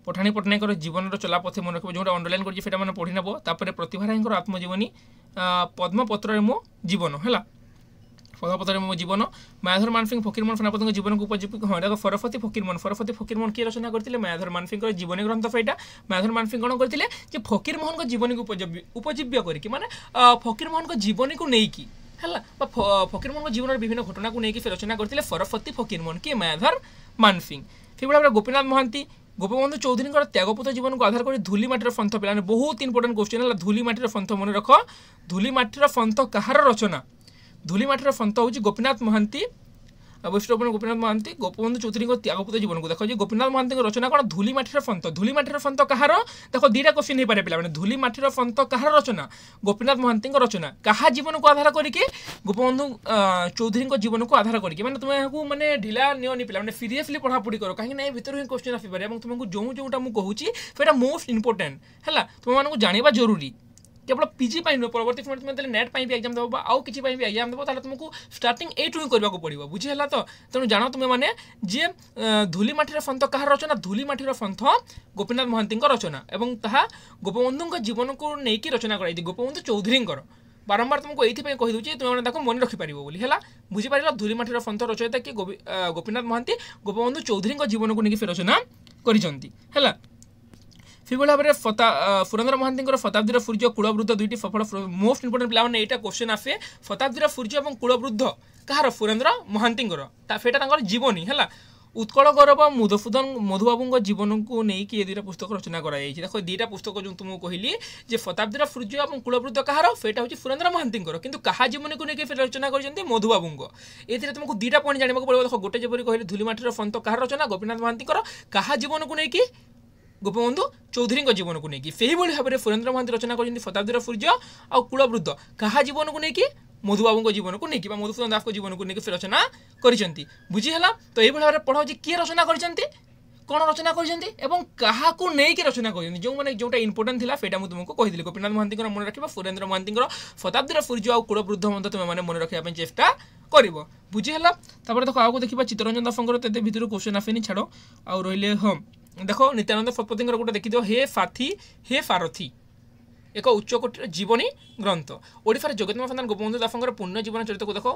Speaker 1: ପଠାଣି ପଟ୍ଟନାୟକର ଜୀବନର ଚଲାପଥେ ମନେ ରଖିବ ଯେଉଁଟା ଅଣ୍ଡରଲାଇନ୍ କରିଛି ସେଇଟା ମାନେ ପଢ଼ି ନେବ ତାପରେ ପ୍ରତିଭା ରାୟଙ୍କର ଆତ୍ମଜୀବନୀ ପଦ୍ମପତ୍ରରେ ମୋ ଜୀବନ ହେଲା ପଦପଥରେ ମୋ ଜୀବନ ମାୟାଧର ମାନସିଂ ଫକୀରମୋହନ ସେନାପତିଙ୍କ ଜୀବନକୁ ଉପଯୋଗୀ ହଣ୍ଡାକ ଫରଫତି ଫକୀରମୋହନ ଫରଫତି ଫକୀରମୋହନ କିଏ ରଚନା କରିଥିଲେ ମାୟାଧର ମାନସିଂଙ୍କର ଜୀବନୀ ଗ୍ରନ୍ଥ ସେଇଟା ମାୟାଧର ମାନସିଂ କ'ଣ କରିଥିଲେ ଯେ ଫକୀରମୋହନଙ୍କ ଜୀବନୀକୁ ଉପଜୀବ୍ୟ କରିକି ମାନେ ଫକୀରମୋହନଙ୍କ ଜୀବନୀକୁ ନେଇକି ହେଲା বা ফকিরমোহনଙ୍କ জীবনের বিভিন্ন ঘটনাকে নিয়ে সে রচনা করলে ফরফতি ফকিরমোহন কি মায়াধর মানসিং সেইভাবে আমরা গোপীনাথ মহান্তি গোপবন্ধু চৌধুরীঙ্কর ত্যাগপুত জীবনকে আধার করে ধূলিমাটির ফন্থ পেলানি বহুত ইম্পর্টেন্ট কোশ্চেন হল ধূলিমাটির ফন্থ মনে রখ ধূলিমাটির ফন্থ কাহার রচনা ଧୂଳିମାଠିର ସନ୍ଥ ହେଉଛି ଗୋପୀନାଥ ମହାନ୍ତି ବୈଷ୍ଣବପୂର୍ଣ୍ଣ ଗୋପୀନାଥ ମହାନ୍ତି ଗୋପବନ୍ଧୁ ଚୌଧୁରୀଙ୍କ ତ୍ୟାଗପୂତ ଜୀବନକୁ ଦେଖ ଯେ ଗୋପୀନାଥ ମହାନ୍ତିଙ୍କ ରଚନା କ'ଣ ଧୂଳିମାଠିର ସନ୍ଥ ଧୂଳିମାଠିର ସନ୍ଥ କାହାର ଦେଖ ଦୁଇଟା କ୍ୱେଶ୍ଚିନ୍ ହେଇପାରେ ପିଲାମାନେ ଧୂଳିମାଠିର ସନ୍ଥ କାହାର ରଚନା ଗୋପୀନାଥ ମହାନ୍ତିଙ୍କ ରଚନା କାହା ଜୀବନକୁ ଆଧାର କରିକି ଗୋପବନ୍ଧୁ ଚୌଧୁରୀଙ୍କ ଜୀବନକୁ ଆଧାର କରିକି ମାନେ ତୁମେ ଏହାକୁ ମାନେ ଢିଲା ନିଅନି ପିଲାମାନେ ସିରିୟସଲି ପଢ଼ାପଢ଼ି କର କାହିଁକି ନା ଏ ଭିତରୁ ହିଁ କ୍ୱେଶ୍ଚିନ୍ ଆସିପାରେ ଏବଂ ତୁମକୁ ଯେଉଁ ଯେଉଁଟା ମୁଁ କହୁଛି ସେଇଟା ମୋଷ୍ଟ ଇମ୍ପୋର୍ଟାଣ୍ଟ ହେଲା ତୁମମାନଙ୍କୁ ଜାଣିବା ଜରୁରୀ কেবল পিজি পাই নু পরবর্তী সময় তুমি যেতে নেট পাই এক্সাম দেব বা আউ কিছু পাই এক্সাম দেব তাহলে তোমাকে স্টার্টিং এইটু হি করা পড়ব বুঝি হল তো তেমন জানো তুমি মানে যে ধূলিমাঠির ফন্থ কাহার রচনা ধূলিমাঠির ফন্থ গোপীনাথ মহান্তি রচনা এবং তাহা গোপবন্ধুঙ্ জীবনকু নেইকি রচনা করাই গোপবন্ধু চৌধুরীঙ্কর বারম্বার তোমাকে এইপাই কহিদেছি তুমি মানে তাকে মনে রখিপার বলে হল বুঝিপার ধূলিমাঠির ফন্থ রচয়িতা কি গোপীনাথ মহান্তি গোপবন্ধু চৌধুরী জীবনকু নিয়ে সে রচনা করেছেন হ্যাঁ সেইভাবে ভাবে ফুরন্দ্র মহান্তিঙ্কর শতাব্দীর সূর্য কূলবৃদ্ধ দুইটি সফল মোস্ট ইম্পর্টেন্ট পিলা মানে এইটা কোশ্চেন আসে শতাব্দীর সূর্য এবং কূলবৃদ্ধ কাহার ফুরেন্দ্র মহান্তিঙ্কর সেটা তাঁর জীবনী হ্যাঁ উৎকল গৌরব মধুসূদন মধুবাবু জীবনকু নেইকি এই দুইটা পুস্তক রচনা করা যাই দেখো দুইটা পুস্তক যে তুমি কহিলি যে শতাব্দীর সূর্য এবং কূলবৃদ্ধ কাহার সেটা হচ্ছে ফুরেন্দ্র মহান্তিঙ্কর কিন্তু কাহা জীবনী নিয়ে সেটা রচনা করেছেন মধুবাবু এতে তুমি দুইটা পয়েন্ট জাঁয়া পড়ব দেখো গোটে যেপরি কহিলি ধূলিমাটির ফন্ত কাহার রচনা গোপীনাথ মহান্তিঙ্কর কাহা জীবনকু নেইকি ଗୋପବନ୍ଧୁ ଚୌଧୁରୀଙ୍କ ଜୀବନକୁ ନେଇକି ସେହିଭଳି ଭାବରେ ସୁରେନ୍ଦ୍ର ମହାନ୍ତି ରଚନା କରିଛନ୍ତି ଶତାବ୍ଦୀର ସୂର୍ଯ୍ୟ ଆଉ କୁଳବୃଦ୍ଧ କାହା ଜୀବନକୁ ନେଇକି ମଧୁବାବୁଙ୍କ ଜୀବନକୁ ନେଇକି ବା ମଧୁସୂଦନ ଦାସଙ୍କ ଜୀବନକୁ ନେଇକି ସେ ରଚନା କରିଛନ୍ତି ବୁଝିହେଲା ତ ଏହିଭଳି ଭାବରେ ପଢ଼ା ହେଉଛି କିଏ ରଚନା କରିଛନ୍ତି କ'ଣ ରଚନା କରିଛନ୍ତି ଏବଂ କାହାକୁ ନେଇକି ରଚନା କରିଛନ୍ତି ଯେଉଁମାନେ ଯେଉଁଟା ଇମ୍ପୋର୍ଟାଣ୍ଟ ଥିଲା ସେଇଟା ମୁଁ ତୁମକୁ କହିଥିଲି ଗୋପୀନାଥ ମହାନ୍ତିଙ୍କର ମନେ ରଖିବ ସୁରେନ୍ଦ୍ର ମହାନ୍ତିଙ୍କର ଶତାବ୍ଦୀର ସୂର୍ଯ୍ୟ ଆଉ କୁଳବୃଦ୍ଧ ମଧ୍ୟ ତୁମେମାନେ ମନେ ରଖିବା ପାଇଁ ଚେଷ୍ଟା କରିବ ବୁଝିହେଲା ତାପରେ ଦେଖ ଆଗକୁ ଦେଖିବା ଚିତ୍ତରଞ୍ଜନ ଦାସଙ୍କର ତେତେ ଭିତରୁ କୋଶ୍ଚିନ୍ ଆସେନି ଛାଡ଼ ଆଉ ରହିଲେ ହଁ ଦେଖ ନିତ୍ୟାନନ୍ଦ ଶତପଥୀଙ୍କର ଗୋଟେ ଦେଖିଥିବ ହେ ସାଥୀ ହେ ସାରଥୀ ଏକ ଉଚ୍ଚକୋଟୀର ଜୀବନୀ ଗ୍ରନ୍ଥ ଓଡ଼ିଶାରେ ଜଗନ୍ନାଥ ସନ୍ତାନ ଗୋପବନ୍ଧୁ ଦାସଙ୍କର ପୂର୍ଣ୍ଣ ଜୀବନ ଚରିତ୍ରକୁ ଦେଖ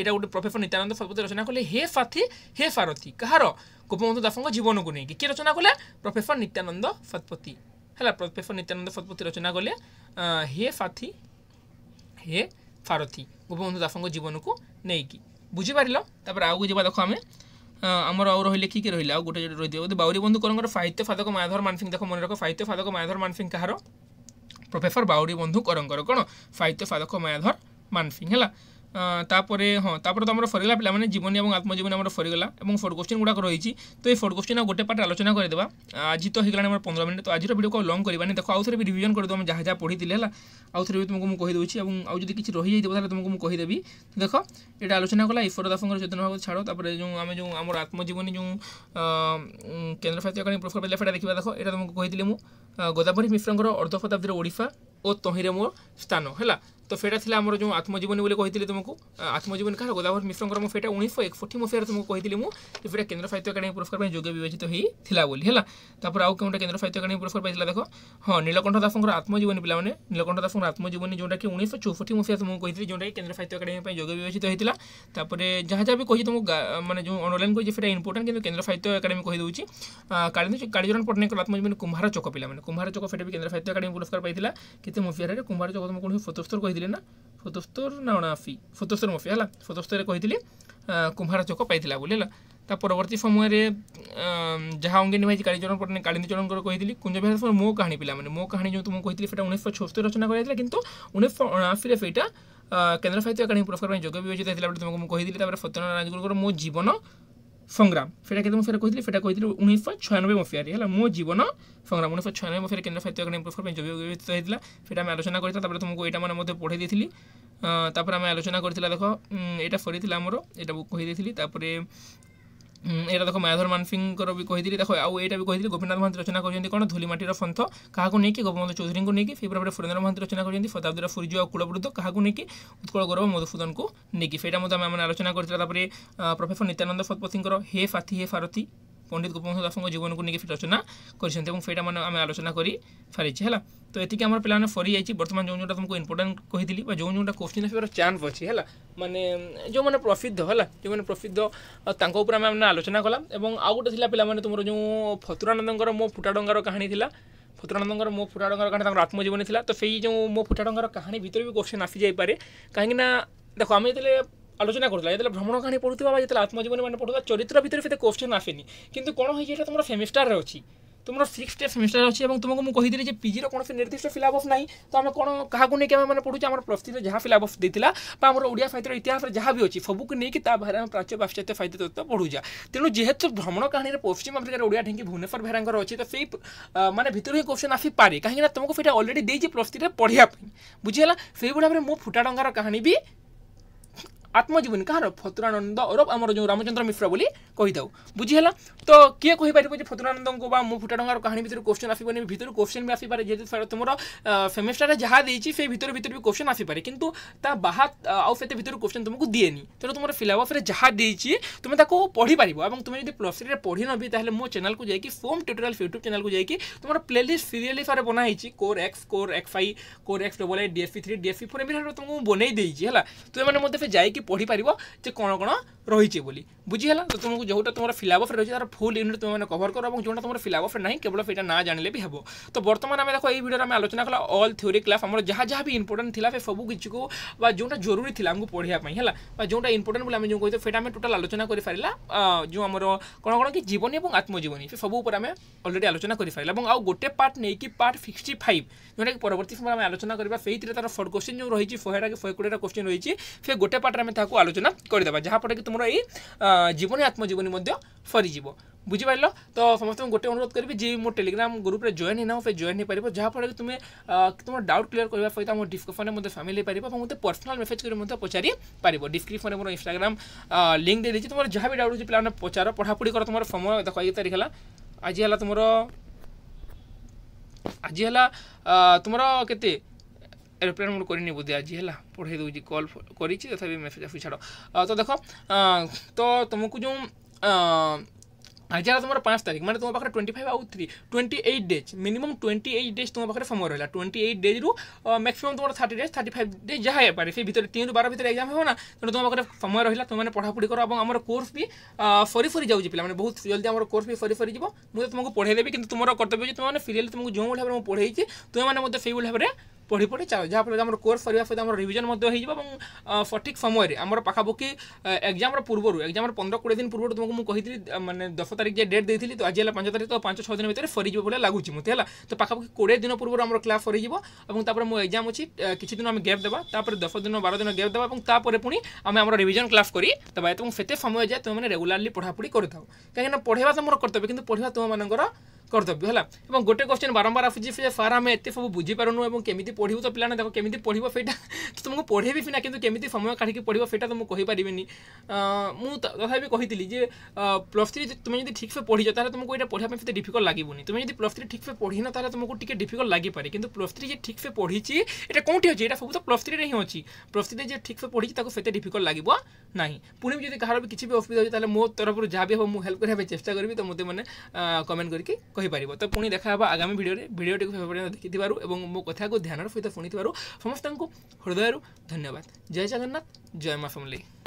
Speaker 1: এটা গোটে প্রফেসর নিত্যানন্দ শতপথী রচনা কলে হে সাথী হে সারথী কাহার গোপবন্ধু দাসঙ্ক জীবনকু নেই কি রচনা কলে প্রফেসর নিত্যানন্দ শতপথী হ্যাঁ প্রফেসর নিত্যানন্দ শতপথী রচনা কলে হে সাথী হে সারথী গোপবন্ধু দাসঙ্ক জীবনকু নেইকি বুঝিপারিল তারপরে আগুক যা দেখ আমি আমার আউ রহলে কি কি রহলে আউ গোটে যেটা রহিদিও যদি বাউরি বন্ধু করঙ্কর সাহিত্য ফাদক মায়াধর মানসিং দেখো মনে রাখো সাহিত্য ফাদক মায়াধর মানসিং কাহার প্রফেসর বাউরি বন্ধু করঙ্কর কোণ সাহিত্য ফাদক মায়াধর মানসিং হলা তারপরে হ্যাঁ তারপরে তো আমরা সরিগলা পিলামানে জীবনী এবং আত্মজীবনী আমার সরিগলা এবং শর্ট কোশ্চিন গুড়া রয়েছে তো এই শর্ট কোশ্চিন গোটে পার্ট আলোচনা করে করেদেবা আজ তো হয়ে আমার পনেরো মিনিট তো আজির ভিডিও লং করবানি দেখো আউথরে রিভিজন করে আমি যা যা পড়িলে হল আউথরে বি তোমাকে কহিদেছি এবং আউ যদি কিছু রয়ে যাই তাহলে তোমাকে কহিদেবি তো দেখো এটা আলোচনা কলা ঈশ্বর দাসঙ্কর চেতন ভাগ ছাড়ো তারপরে যে আমি যে আমার আত্মজীবনী যে কেন্দ্র সাহিত্য একাডেমি পুরস্কার পেলে সেটা দেখা দেখো এটা তোমাকে কহিলি মু গোদাবরী মিশ্রঙ্কর অর্ধ শতাব্দীর ওড়িশা ও তহিরে মোর স্থান হেলা তো সেটা লা আমার যে আত্মজীবনী বলে কহিলি তোমাকে আত্মজীবনী কার গোদাভর মিশ্রঙ্কর মু সেটা উনিশশো একষঠি মশায় তোমাকে কহিলি মু সেটা কেন্দ্র সাহিত্য একাডেমী পুরস্কার পাই যোগ্য বিবেচিত হয়েছিল বলে হল তারপরে আউ কেউটা কেন্দ্র সাহিত্য একাডেমী পুরস্কার পাইছিল দেখ হ্যাঁ নীলকণ্ঠ দাসঙ্কর আত্মজীবনী পিলামানে নীলকণ্ঠ দাসঙ্কর আত্মজীবনী যেটা কি উনিশশো চৌষঠি মশায় তোমাকে কহিলি যেটা কি কেন্দ্র সাহিত্য একাডেমী পাই যোগ্য বিবেচিত হয়েছিল তারপরে যা যা বি কহি তোমাকে মানে যে অনলাইন কইছে সেটা ইম্পর্টান্ট কিন্তু কেন্দ্র সাহিত্য একাডেমী কহি দেউছি কালীচরণ পট্টনায়ক আত্মজীবনী কুম্ভার চক পিলামানে কুম্ভার চক সেটা বি কেন্দ্র সাহিত্য একাডেমী পুরস্কার পাইছিল কেতে মশায় কুম্ভার চক তোমাকে উনিশশো সতস্তর কহিলি କହିଥିଲେ ନା ଫୋତସ୍ତର ନା ଅଣାଅଶୀ ଫତୋସ୍ତର ମଫି ହେଲା ଫତୋସ୍ତରରେ କହିଥିଲେ କୁମ୍ଭାର ଚକ ପାଇଥିଲା ବୋଲି ହେଲା ତା ପରବର୍ତ୍ତୀ ସମୟରେ ଯାହା ଅଙ୍ଗେ ନିଭାଇଛି କାଳିଚରଣ ପଟ୍ଟନାୟକ କାଳିନ୍ଦୀଚରଣଙ୍କର କହିଥିଲି କୁଞ୍ଜବିହାର ମୋ କାହାଣୀ ପିଲାମାନେ ମୋ କାହାଣୀ ଯେଉଁ ମୁଁ କହିଥିଲି ସେଇଟା ଉଣେଇଶହ ଛସ୍ତରୀ ରଚନା କରାଯାଇଥିଲା କିନ୍ତୁ ଉଣେଇଶହ ଅଣାଅଶୀରେ ସେଇଟା କେନ୍ଦ୍ର ସାହିତ୍ୟ ଏକାଡେମୀ ପୁରସ୍କାର ପାଇଁ ଯୋଗ ବିବେଚିତ ହେଇଥିଲା ବୋଲି ତୁମକୁ ମୁଁ କହିଥିଲି ତାପରେ ସତ୍ୟନାରାୟଣ ରାଜଗୁରୁଙ୍କର ମୋ ଜୀବନ ସଂଗ୍ରାମ ସେଇଟା କେତେ ମସିହାରେ କହିଥିଲି ସେଇଟା କହିଥିଲି ଉଣେଇଶହ ଛୟାନବେ ମସିହାରେ ହେଲା ମୋ ଜୀବନ ସଂଗ୍ରାମ ଉଣେଇଶହ ଛୟାନବେ ମସିହାରେ କେନ୍ଦ୍ର ସାହିତ୍ୟ ଏକାଡେମୀ ପୁରସ୍କାର ପାଇଁ ଯୋଗ୍ୟ ବିବେଚିତ ହେଇଥିଲା ସେଇଟା ଆମେ ଆଲୋଚନା କରିଥିଲା ତାପରେ ତୁମକୁ ଏଇଟା ମାନେ ମଧ୍ୟ ପଢ଼େଇ ଦେଇଥିଲି ତାପରେ ଆମେ ଆଲୋଚନା କରିଥିଲା ଦେଖ ଏଇଟା ସରିଥିଲା ଆମର ଏଇଟା କହିଦେଇଥିଲି ତାପରେ ଏଇଟା ଦେଖ ମାୟଧର ମାନସିଂଙ୍କର ବି କହିଥିଲି ଦେଖ ଆଉ ଏଇଟା ବି କହିଥିଲି ଗୋପୀନାଥ ମହାନ୍ତି ରଚନା କରିଛନ୍ତି କ'ଣ ଧୂଳିମାଟିର ସନ୍ଥ କାହାକୁ ନେଇକି ଗୋପବନ୍ଧୁ ଚୌଧୁରୀଙ୍କୁ ନେଇକି ଫେବୃଆରୀ ସୁରେନ୍ଦ୍ର ମହାନ୍ତି ରଚନା କରିଛନ୍ତି ଶତାବ୍ଦୀର ସୂର୍ଯ୍ୟ ଆଉ କୁଳବୃଦ୍ଧ କାହାକୁ ନେଇକି ଉତ୍କଳ ଗୌରବ ମଧୁସୂଦନଙ୍କୁ ନେଇକି ସେଇଟା ମଧ୍ୟ ଆମେ ଆଲୋଚନା କରିଥିଲା ତାପରେ ପ୍ରଫେସର ନିତ୍ୟାନନ୍ଦ ଶତପଥୀଙ୍କର ହେ ସାଥୀ ହେ ସାରଥୀ ପଣ୍ଡିତ ଗୋପବନ୍ଧୁ ଦାସଙ୍କ ଜୀବନକୁ ନେଇକି ରଚନା କରିଛନ୍ତି ଏବଂ ସେଇଟା ମାନେ ଆମେ ଆଲୋଚନା କରି ସାରିଛେ ହେଲା ତ ଏତିକି ଆମର ପିଲାମାନେ ସରିଯାଇଛି ବର୍ତ୍ତମାନ ଯେଉଁ ଯେଉଁଟା ତୁମକୁ ଇମ୍ପୋର୍ଟାଣ୍ଟ କହିଥିଲି ବା ଯେଉଁ ଯେଉଁଟା କୋଶ୍ଚିନ୍ ଆସିବାର ଚାନ୍ସ ଅଛି ହେଲା ମାନେ ଯେଉଁମାନେ ପ୍ରସିଦ୍ଧ ହେଲା ଯେଉଁମାନେ ପ୍ରସିଦ୍ଧ ତାଙ୍କ ଉପରେ ଆମେ ଆମେ ଆଲୋଚନା କଲା ଏବଂ ଆଉ ଗୋଟେ ଥିଲା ପିଲାମାନେ ତୁମର ଯେଉଁ ଫତୁରାନନ୍ଦଙ୍କର ମୋ ଫୁଟାଡଙ୍ଗାର କାହାଣୀ ଥିଲା ଫତୁରାନନ୍ଦଙ୍କର ମୋ ଫୁଟାଡଙ୍ଗାର କାହାଣୀ ତାଙ୍କର ଆତ୍ମଜୀବନୀ ଥିଲା ତ ସେଇ ଯେଉଁ ମୋ ଫୁଟାଡଙ୍ଗାର କାହାଣୀ ଭିତରେ ବି କୋଶ୍ଚିନ୍ ଆସିଯାଇପାରେ କାହିଁକିନା ଦେଖ ଆମେ ଯେତେବେଳେ আলোচনা করলা যেতে ভ্রমণ ভ্রমণকাহিনী পড়ুবা বা যেতে আত্মজীবনী মানে পড়ুবা চরিত্র ভিতরে সেতে কোশ্চেন আসেনি কিন্তু কোণ হয়েছে এটা তোমার সেমিস্টারে অছি তোমার সিক্স সিক্সথ সেমিস্টার অছি এবং তোমাকে মু কহিদেলি যে পিজির কোণী নির্দিষ্ট সিলাবস নাই তো আমি কোণ কাহকু নিয়ে আমি মানে পড়ুছি আমার প্রস্তুত যা সিলাবস দিয়েছিল বা আমার ওড়িয়া সাহিত্যের ইতিহাসের যা বি অছি সবুকে নিয়ে তা বাহারে আমি প্রাচ্য পাশ্চাত্য সাহিত্য তত্ত্ব পড়ুছা তেমন যেহেতু ভ্রমণ কাহিনীর পশ্চিম আফ্রিকার ওড়িয়া ঢেঙ্কি ভুবনেশ্বর ভেরাঙ্কর অছি তো সেই মানে ভিতরে হি কোশ্চেন আসি পারে না তোমাকে সেটা অলরেডি দিয়েছি প্রস্তুতিতে পড়িয়া বুঝিগলা সেইভাবে মো ফুটা ডঙ্গার কাহিনী বি ଆତ୍ମଜୀବନୀ କାହାର ଫତୁରାନନ୍ଦ ଔରବ ଆମର ଯେଉଁ ରାମଚନ୍ଦ୍ର ମିଶ୍ର ବୋଲି କହିଥାଉ ବୁଝିହେଲା ତ କିଏ କହିପାରିବ ଯେ ଫତୁରାନନ୍ଦଙ୍କୁ ବା ମୁଁ ଫୁଟା ଟଙ୍କାର କାହାଣୀ ଭିତରୁ କୋଶ୍ଚିନ୍ ଆସିବନି ଭିତରୁ କୋଶ୍ଚିନ୍ ବି ଆସିପାରେ ଯେହେତୁ ତୁମର ସେମିଷ୍ଟାରରେ ଯାହା ଦେଇଛି ସେଇ ଭିତରୁ ଭିତରୁ ବି କୋଶ୍ଚେନ୍ ଆସିପାରେ କିନ୍ତୁ ତା ବାହା ଆଉ ସେତେ ଭିତରୁ କୋଶ୍ଚେନ୍ ତୁମକୁ ଦିଏନି ତେଣୁ ତୁମର ସିଲାବସ୍ରେ ଯାହା ଦେଇଛି ତୁମେ ତାକୁ ପଢ଼ିପାରିବ ଏବଂ ତୁମେ ଯଦି ପ୍ଲସ୍ ଥ୍ରୀରେ ପଢ଼ି ନବି ତାହେଲେ ମୋ ଚ୍ୟାନେଲ୍କୁ ଯାଇକି ଫୋମ୍ ଟ୍ୟୁଟୋରିଆଲ୍ ୟୁଟ୍ୟୁବ୍ ଚ୍ୟାନେଲ୍କୁ ଯାଇକି ତୁମର ପ୍ଲେ ଲିଷ୍ଟ ସିରିଏଲି ସାର୍ ବନା ହେଇଛି କୋର୍ ଏକ୍ସ କୋର୍ ଏକ୍ସ ଫାଇ core X double A DSC three DSC four ଏମିତି ତୁମକୁ ମୁଁ ବନେଇ ଦେଇଛି ହେଲା ତୁମେମାନେ ମଧ୍ୟ ସେ ଯାଇକି ବସିକି ପଢ଼ିପାରିବ ଯେ କ'ଣ କ'ଣ ରହିଛି ବୋଲି ବୁଝିହେଲା ତ ତୁମକୁ ଯେଉଁଟା ତୁମର ଫିଲାବଫ୍ରେ ରହିଛି ତା'ର ଫୁଲ୍ ୟୁନିଟ୍ ତୁମେମାନେ କଭର୍ କର ଏବଂ ଯେଉଁଟା ତୁମର ଫିଲାବଫ୍ରେ ନାହିଁ କେବଳ ସେଇଟା ନା ଜାଣିଲେ ବି ହେବ ତ ବର୍ତ୍ତମାନ ଆମେ ଦେଖ ଏଇ ଭିଡ଼ିଓରେ ଆମେ ଆଲୋଚନା କଲା ଅଲ୍ ଥିଓରି କ୍ଲାସ୍ ଆମର ଯାହା ଯାହା ବି ଇମ୍ପୋର୍ଟାଣ୍ଟ ଥିଲା ସେ ସବୁ କିଛିକୁ ବା ଯେଉଁଟା ଜରୁରୀ ଥିଲା ଆମକୁ ପଢ଼ିବା ପାଇଁ ହେଲା ବା ଯେଉଁଟା ଇମ୍ପୋର୍ଟାଣ୍ଟ ବୋଲି ଆମେ ଯେଉଁ କହିଥାଉ ସେଇଟା ଆମେ ଟୋଟାଲ୍ ଆଲୋଚନା କରିପାରିଲା ଯେଉଁ ଆମର କ'ଣ କ'ଣ କି ଜୀବନୀ ଏବଂ ଆତ୍ମଜୀବନୀ ସେ ସବୁ ଉପରେ ଆମେ ଅଲରେଡ଼ି ଆଲୋଚନା କରିପାରିଲା ଏବଂ ଆଉ ଗୋଟେ ପାର୍ଟ ନେଇକି ପାର୍ଟ ସିକ୍ସଟି ଫାଇଭ୍ ଯେଉଁଟାକି ପରବର୍ତ୍ତୀ ସମୟରେ ଆମେ ଆଲୋଚନା କରିବା ସେଇଥିରେ ତା'ର ଫର୍ କୋଶ୍ଚିନ୍ ଯେଉଁ ରହିଛି ଶହେଟାକି ଶହେ କୋଡ଼ିଏଟା କୋଶ୍ଚିନ୍ ରହିଛି ସେ ଗୋଟେ ପାର୍ଟରେ ଆମେ ଆମେ ତାହାକୁ ଆଲୋଚନା କରିଦେବା ଯାହାଫଳରେ କି ତୁମର ଏଇ ଜୀବନୀ ଆତ୍ମଜୀବନୀ ମଧ୍ୟ ଫରିଯିବ ବୁଝିପାରିଲ ତ ସମସ୍ତଙ୍କୁ ଗୋଟେ ଅନୁରୋଧ କରିବି ଯେ ମୋ ଟେଲିଗ୍ରାମ ଗ୍ରୁପରେ ଜଏନ୍ ହେଇନାଉ ଫେର୍ ଜଏନ୍ ହେଇପାରିବ ଯାହାଫଳରେ ତୁମେ ତୁମର ଡାଉଟ୍ କ୍ଲିୟର କରିବା ସହିତ ଆମ ଡିସ୍କ୍ରିପସନରେ ମଧ୍ୟ ସାମିଲ ହେଇପାରିବ ଏବଂ ମୋତେ ପର୍ସନାଲ ମେସେଜ କରି ମଧ୍ୟ ପଚାରି ପାରିବ ଡିସ୍କ୍ରିପସନରେ ମୋର ଇନଷ୍ଟାଗ୍ରାମ ଲିଙ୍କ୍ ଦେଇଦେଇଛି ତୁମର ଯାହା ବି ଡାଉଟ୍ ହେଉଛି ପିଲାମାନେ ପଚାର ପଢ଼ାପଢ଼ି କର ତୁମର ସମୟ ଦେଖ ଏଇ ତାରିଖ ହେଲା ଆଜି ହେଲା ତୁମର ଆଜି ହେଲା ତୁମର କେତେ রিপেয়ার ମୁଁ କରିନି ବୋଧେ ଆଜି ହେଲା ପଢ଼େଇ ଦେଉଛି কল କରିଛି তথাপি মেসেজ ଆସୁଛି ଛାଡ଼ তো ଦେଖ তো ତୁମକୁ ଯେଉଁ আজ আর তোমার পাঁচ তারিখ মানে তোমার পাখে টোয়েন্টি ফাইভ আউ three twenty eight days minimum twenty eight days তোমার পাখে সময় রহিলা টোয়েন্টি এইট ডেজ রু ম্যাক্সিমাম তোমার thirty days thirty five days যা হয়ে পারে সেই ভিতরে তিন রু বারো ভিতরে এক্সাম হব না তেমন তোমার পাখে সময় রহিলা তোমার পড়াপড়ি করো এবং আমার কোর্স বি সরি সরি যাচ্ছি পিলা মানে বহুত জলদি আমার কোর্স বি সরি সরি যাব মু তোমাকে পড়াই দেবি কিন্তু তোমার কর্তব্য যে তোমার সিরিয়াল তোমাকে যেভাবে ভাবে পড়াইছি তুমি মানে মধ্যে সেইভাবে ভাবে ପଢ଼ି ପଢ଼ି ଚାଲ ଯାହାଫଳରେ ଆମର କୋର୍ସ ସରିବା ସହିତ ଆମର ରିଭିଜନ୍ ମଧ୍ୟ ହୋଇଯିବ ଏବଂ ସଠିକ୍ ସମୟରେ ଆମର ପାଖାପାଖି ଏକ୍ଜାମ୍ର ପୂର୍ବରୁ ଏକ୍ଜାମ୍ର ପନ୍ଦର କୋଡ଼ିଏ ଦିନ ପୂର୍ବରୁ ତୁମକୁ ମୁଁ କହିଥିଲି ମାନେ ଦଶ ତାରିଖ ଯେ ଡେଟ୍ ଦେଇଥିଲି ତ ଆଜି ହେଲା ପାଞ୍ଚ ତାରିଖ ତ ପାଞ୍ଚ ଛଅ ଦିନ ଭିତରେ ସରିଯିବ ଭଳିଆ ଲାଗୁଛି ମୋତେ ହେଲା ତ ପାଖାପାଖି କୋଡ଼ିଏ ଦିନ ପୂର୍ବରୁ ଆମର କ୍ଲାସ୍ ସରିଯିବ ଏବଂ ତାପରେ ମୁଁ ଏକ୍ଜାମ୍ ଅଛି କିଛି ଦିନ ଆମେ ଗ୍ୟାପ୍ ଦେବା ତାପରେ ଦଶ ଦିନ ବାର ଦିନ ଗ୍ୟାପ୍ ଦେବା ଏବଂ ତାପରେ ପୁଣି ଆମେ ଆମର ରିଭିଜନ୍ କ୍ଲାସ୍ କରିଦେବା ଏବଂ ସେତେ ସମୟ ଯାଏ ତୁମେମାନେ ରେଗୁଲାରଲି ପଢ଼ାପଢ଼ି କରିଥାଉ କାହିଁକିନା ପଢ଼େଇବା ତୁମର କର୍ତ୍ତବ୍ୟ କିନ୍ତୁ ପଢ଼ିବା ତୁମମାନଙ୍କର କରିଦେବୁ ହେଲା ଏବଂ ଗୋଟେ କ୍ୱେଶ୍ଚନ୍ ବାରମ୍ବାର ଆସୁଛି ଯେ ସାର୍ ଆମେ ଏତେ ସବୁ ବୁଝିପାରୁନୁ ଏବଂ କେମିତି ପଢ଼ିବୁ ତ ପିଲାମାନେ ତାକୁ କେମିତି ପଢ଼ିବ ସେଇଟା ତୁମକୁ ପଢ଼େଇବି ସିନା କିନ୍ତୁ କେମିତି ସମୟ କାଢ଼ିକି ପଢ଼ିବ ସେଇଟା ତ ମୁଁ କହିପାରିବିନି ମୁଁ ତଥାପି କହିଥିଲି ଯେ ପ୍ଲସ୍ ଥ୍ରୀ ତୁମେ ଯଦି ଠିକ୍ସେ ପଢ଼ିଛ ତାହେଲେ ତୁମକୁ ଏଇଟା ପଢ଼ିବା ପାଇଁ ସେତେ ଡିଫିକଲ୍ଟ ଲାଗିବନି ତୁମେ ଯଦି ପ୍ଲସ୍ ଥ୍ରୀ ଠିକ୍ସେ ପଢ଼ିନ ତାହେଲେ ତୁମକୁ ଟିକେ ଡିଫିକଲ୍ଟ ଲାଗିପାରେ କିନ୍ତୁ ପ୍ଲସ୍ ଥ୍ରୀ ଯେ ଠିକ୍ସେ ପଢ଼ିଛି ଏଇଟା କେଉଁଠି ଅଛି ଏଇଟା ସବୁ ତ ପ୍ଲସ୍ ଥ୍ରୀରେ ହିଁ ଅଛି ପ୍ଲସ୍ ଥ୍ରୀରେ ଯେ ଠିକ୍ସେ ପଢ଼ିଛି ତାକୁ ସେତେ ଡିଫିକଲ୍ଟ ଲାଗିବ ନାହିଁ ପୁଣି ଯଦି କାହାର ବି କିଛି ବି ଅସୁବିଧା ହେଉଛି ତାହେଲେ ମୋ ତରଫରୁ ଯାହା ବି ହେବ ମୁଁ ହେଲ୍ପ କରିବା ପାଇଁ ଚେଷ୍ଟା କରିବି ତ ମୋତେ ମାନେ କମେଣ୍ଟ କରିକି হই পারিব ত পুনী দেখা হব আগামি ভিডিও রে ভিডিওটিকে ফেভারিট কৰি ৰাখিব আৰু মই কথাକୁ ধ্যানৰ সৈতে শুনি দিব আৰু সমষ্টাকো হৃদয়ৰ ধন্যবাদ জয় চगनনাথ জয় মা সমলি